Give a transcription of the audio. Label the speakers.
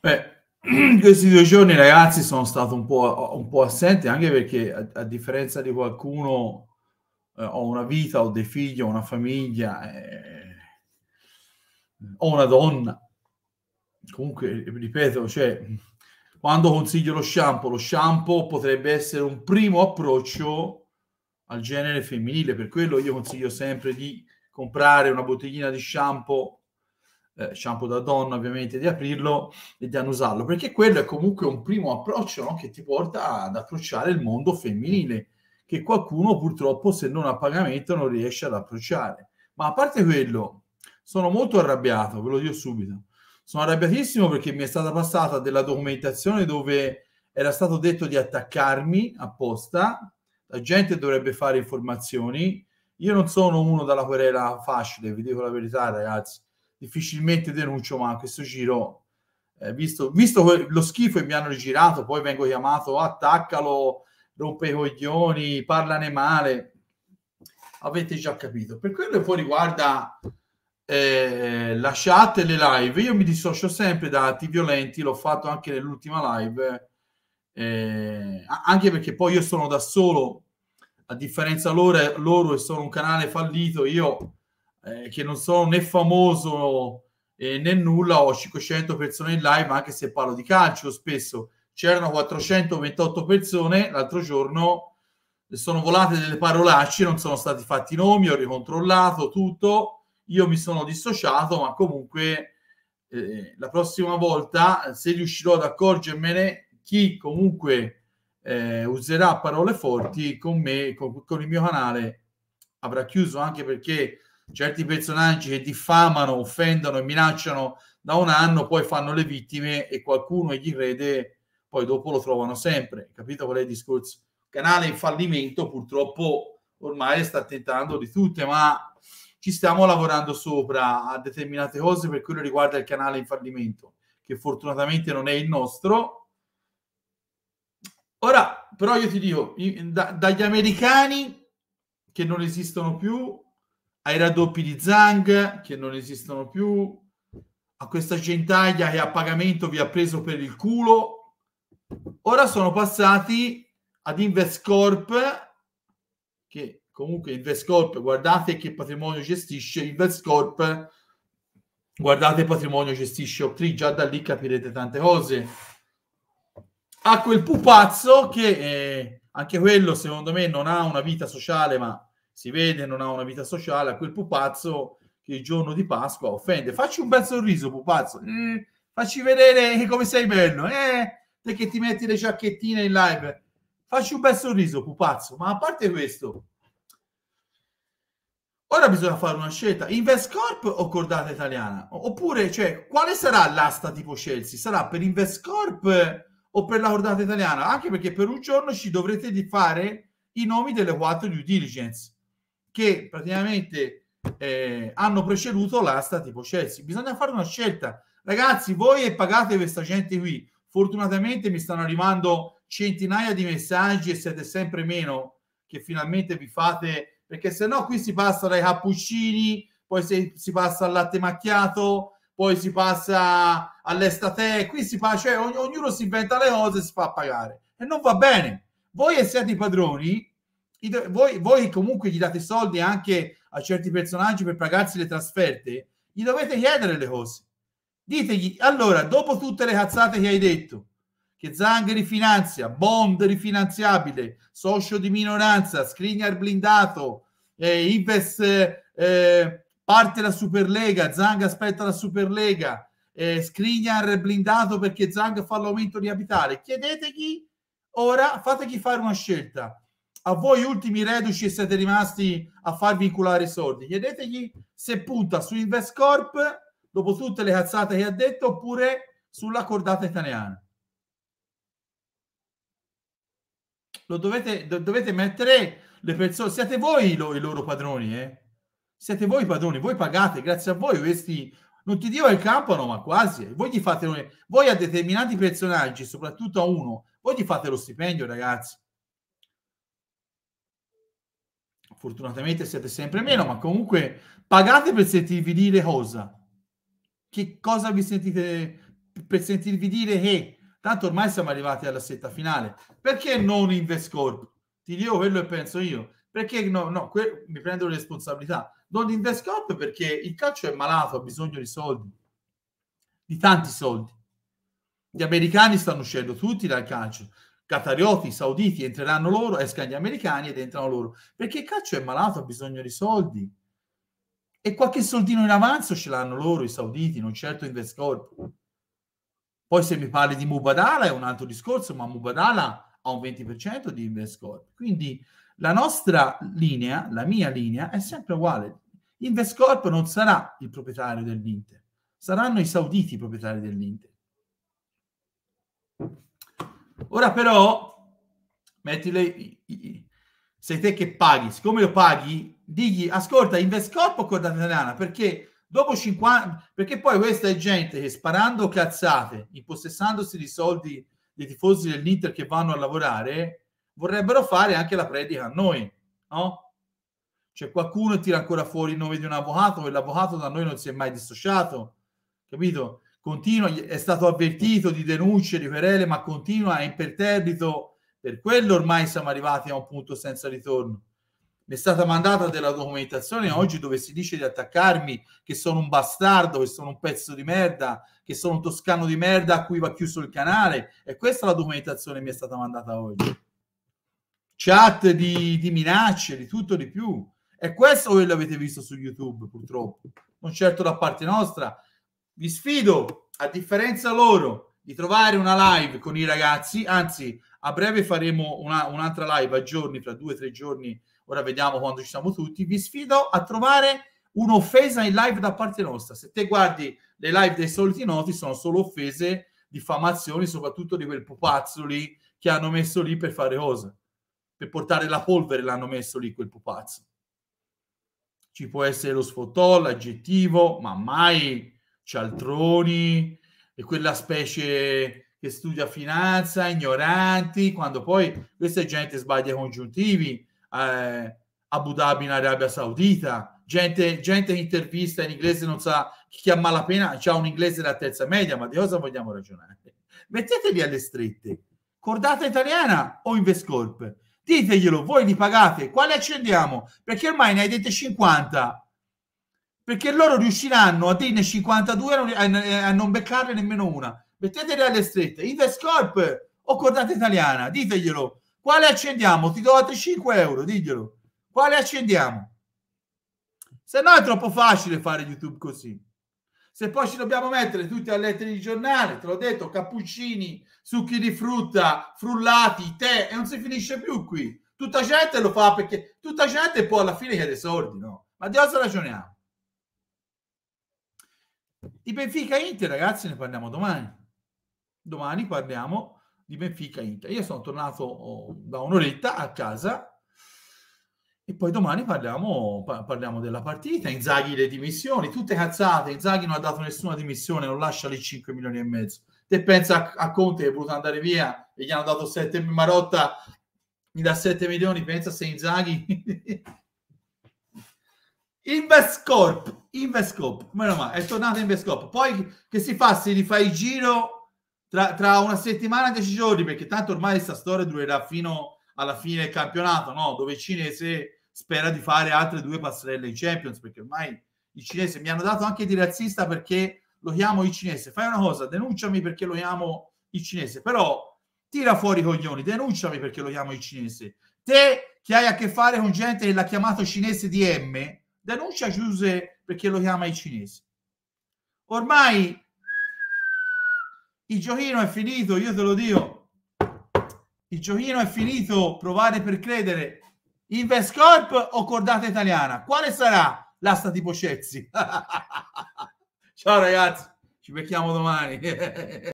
Speaker 1: Beh, in questi due giorni, ragazzi, sono stato un po', un po assente anche perché, a, a differenza di qualcuno, eh, ho una vita, ho dei figli, ho una famiglia, eh, ho una donna. Comunque, ripeto, cioè, quando consiglio lo shampoo, lo shampoo potrebbe essere un primo approccio al genere femminile, per quello io consiglio sempre di comprare una bottiglina di shampoo eh, shampoo da donna ovviamente, di aprirlo e di annusarlo, perché quello è comunque un primo approccio no? che ti porta ad approcciare il mondo femminile, che qualcuno purtroppo se non a pagamento non riesce ad approcciare. Ma a parte quello, sono molto arrabbiato, ve lo dico subito, sono arrabbiatissimo perché mi è stata passata della documentazione dove era stato detto di attaccarmi apposta, la gente dovrebbe fare informazioni, io non sono uno dalla querela facile, vi dico la verità ragazzi, difficilmente denuncio, ma questo giro, eh, visto, visto lo schifo che mi hanno girato, poi vengo chiamato, attaccalo, rompe i coglioni, parlane male, avete già capito. Per quello che poi riguarda eh, la chat e le live, io mi dissocio sempre da atti violenti, l'ho fatto anche nell'ultima live, eh, anche perché poi io sono da solo, a differenza loro, loro e sono un canale fallito, io eh, che non sono né famoso eh, né nulla, ho 500 persone in live, anche se parlo di calcio spesso. C'erano 428 persone l'altro giorno, sono volate delle parolacce, non sono stati fatti i nomi, ho ricontrollato tutto, io mi sono dissociato, ma comunque eh, la prossima volta, eh, se riuscirò ad accorgermene, chi comunque eh, userà parole forti con me, con, con il mio canale, avrà chiuso anche perché certi personaggi che diffamano, offendono e minacciano da un anno, poi fanno le vittime e qualcuno gli crede, poi dopo lo trovano sempre. Capito qual è il discorso? canale in fallimento purtroppo ormai sta tentando di tutte, ma ci stiamo lavorando sopra a determinate cose per quello riguarda il canale in fallimento, che fortunatamente non è il nostro. Ora, però io ti dico, da, dagli americani che non esistono più, ai raddoppi di Zang che non esistono più, a questa centaglia che a pagamento vi ha preso per il culo. Ora sono passati ad Invest Corp, che comunque Invest Corp, guardate che patrimonio gestisce, Invest Corp, guardate patrimonio gestisce Optri, già da lì capirete tante cose. A quel pupazzo che eh, anche quello secondo me non ha una vita sociale, ma si vede, non ha una vita sociale, a quel pupazzo che il giorno di Pasqua offende. Facci un bel sorriso, pupazzo, eh, facci vedere come sei bello, eh, te che ti metti le giacchettine in live. Facci un bel sorriso, pupazzo, ma a parte questo, Ora bisogna fare una scelta, Invest o cordata italiana? Oppure, cioè, quale sarà l'asta tipo Chelsea? Sarà per Invest o per la cordata italiana? Anche perché per un giorno ci dovrete fare i nomi delle quattro due diligence che praticamente eh, hanno preceduto l'asta tipo Chelsea. Bisogna fare una scelta. Ragazzi, voi pagate questa gente qui. Fortunatamente mi stanno arrivando centinaia di messaggi e siete sempre meno che finalmente vi fate, perché se no qui si passa dai cappuccini, poi si, si passa al latte macchiato, poi si passa all'estate, qui si passa, cioè ognuno si inventa le cose e si fa pagare e non va bene. Voi siete i padroni voi, voi comunque gli date soldi anche a certi personaggi per pagarsi le trasferte, gli dovete chiedere le cose. Ditegli, allora, dopo tutte le cazzate che hai detto, che Zang rifinanzia, bond rifinanziabile, socio di minoranza, screener blindato, eh, Ives eh, eh, parte la Superlega, Zang aspetta la Superlega, eh, Skriniar blindato perché Zang fa l'aumento di abitare, Chiedetegli ora, fategli fare una scelta a voi ultimi reduci e siete rimasti a farvi inculare i soldi, chiedetegli se punta su Invest dopo tutte le cazzate che ha detto oppure sulla cordata italiana. Lo dovete, dovete mettere le persone, siete voi lo, i loro padroni, eh? siete voi padroni, voi pagate, grazie a voi questi, non ti dico il campo, no, ma quasi, voi gli fate, voi a determinati personaggi, soprattutto a uno, voi gli fate lo stipendio, ragazzi fortunatamente siete sempre meno, ma comunque pagate per sentirvi dire cosa. Che cosa vi sentite per sentirvi dire che tanto ormai siamo arrivati alla setta finale. Perché non Invest Corp? Ti dico quello che penso io. Perché no, no que- mi prendo le responsabilità. Non Invest Corp perché il calcio è malato, ha bisogno di soldi, di tanti soldi. Gli americani stanno uscendo tutti dal calcio catarioti Sauditi, entreranno loro, escano gli americani ed entrano loro. Perché caccio è malato, ha bisogno di soldi. E qualche soldino in avanzo ce l'hanno loro, i sauditi, non certo Investcorp. Poi se mi parli di Mubadala è un altro discorso, ma Mubadala ha un 20% di Investcorp. Quindi la nostra linea, la mia linea, è sempre uguale. Investcorp non sarà il proprietario dell'Inter, saranno i sauditi i proprietari dell'Inter. Ora però, mettile, sei te che paghi, siccome lo paghi, digli, ascolta, Investcorp con Corda Italiana, perché dopo 50, perché poi questa è gente che sparando cazzate, impossessandosi di soldi dei tifosi dell'Inter che vanno a lavorare, vorrebbero fare anche la predica a noi, no? C'è cioè, qualcuno che tira ancora fuori il nome di un avvocato, e l'avvocato da noi non si è mai dissociato, capito? continua, è stato avvertito di denunce, di querele, ma continua è imperterbito. Per quello ormai siamo arrivati a un punto senza ritorno. Mi è stata mandata della documentazione oggi dove si dice di attaccarmi, che sono un bastardo, che sono un pezzo di merda, che sono un toscano di merda a cui va chiuso il canale. E questa è la documentazione che mi è stata mandata oggi. Chat di, di minacce, di tutto di più. E questo voi l'avete visto su YouTube, purtroppo. Non certo da parte nostra, vi sfido, a differenza loro, di trovare una live con i ragazzi, anzi a breve faremo una, un'altra live a giorni, tra due o tre giorni, ora vediamo quando ci siamo tutti, vi sfido a trovare un'offesa in live da parte nostra. Se te guardi le live dei soliti noti, sono solo offese, diffamazioni, soprattutto di quel pupazzo lì che hanno messo lì per fare cosa? Per portare la polvere l'hanno messo lì quel pupazzo. Ci può essere lo sfotò, l'aggettivo, ma mai cialtroni, e quella specie che studia finanza, ignoranti, quando poi questa gente sbaglia i congiuntivi, eh, Abu Dhabi in Arabia Saudita, gente, gente che intervista in inglese non sa chi a malapena c'è un inglese da terza media, ma di cosa vogliamo ragionare? Mettetevi alle strette, cordata italiana o in Vescorp? diteglielo, voi li pagate, quale accendiamo? Perché ormai ne avete 50 perché loro riusciranno a Dine 52 eh, a, non beccarne nemmeno una. Mettetele alle strette. Investcorp o Cordata Italiana, diteglielo. Quale accendiamo? Ti do altri 5 euro, diglielo. Quale accendiamo? Se no è troppo facile fare YouTube così. Se poi ci dobbiamo mettere tutti a lettere di giornale, te l'ho detto, cappuccini, succhi di frutta, frullati, tè, e non si finisce più qui. Tutta gente lo fa perché tutta gente può alla fine chiedere soldi, no? Ma di cosa ragioniamo? Di Benfica Inter, ragazzi, ne parliamo domani. Domani parliamo di Benfica Inter. Io sono tornato oh, da un'oretta a casa e poi domani parliamo, parliamo della partita. Inzaghi le dimissioni, tutte cazzate. Inzaghi non ha dato nessuna dimissione, non lascia lì 5 milioni e mezzo. Te pensa a, a Conte che è voluto andare via e gli hanno dato 7 Marotta mi dà 7 milioni, pensa se Inzaghi Invest Corp Invescop, meno male, è tornato Invescop. Poi che si fa? Si rifà il giro tra, tra una settimana e dieci giorni, perché tanto ormai questa storia durerà fino alla fine del campionato, no? dove il cinese spera di fare altre due passerelle in Champions, perché ormai il cinese mi hanno dato anche di razzista perché lo chiamo il cinese. Fai una cosa, denunciami perché lo chiamo il cinese, però tira fuori i coglioni, denunciami perché lo chiamo il cinese. Te che hai a che fare con gente che l'ha chiamato cinese di M, denuncia Giuse perché lo chiama i cinesi. Ormai il giochino è finito, io te lo dico. Il giochino è finito, provare per credere. Invest Corp o cordata italiana? Quale sarà l'asta tipo Cezzi? Ciao ragazzi, ci becchiamo domani.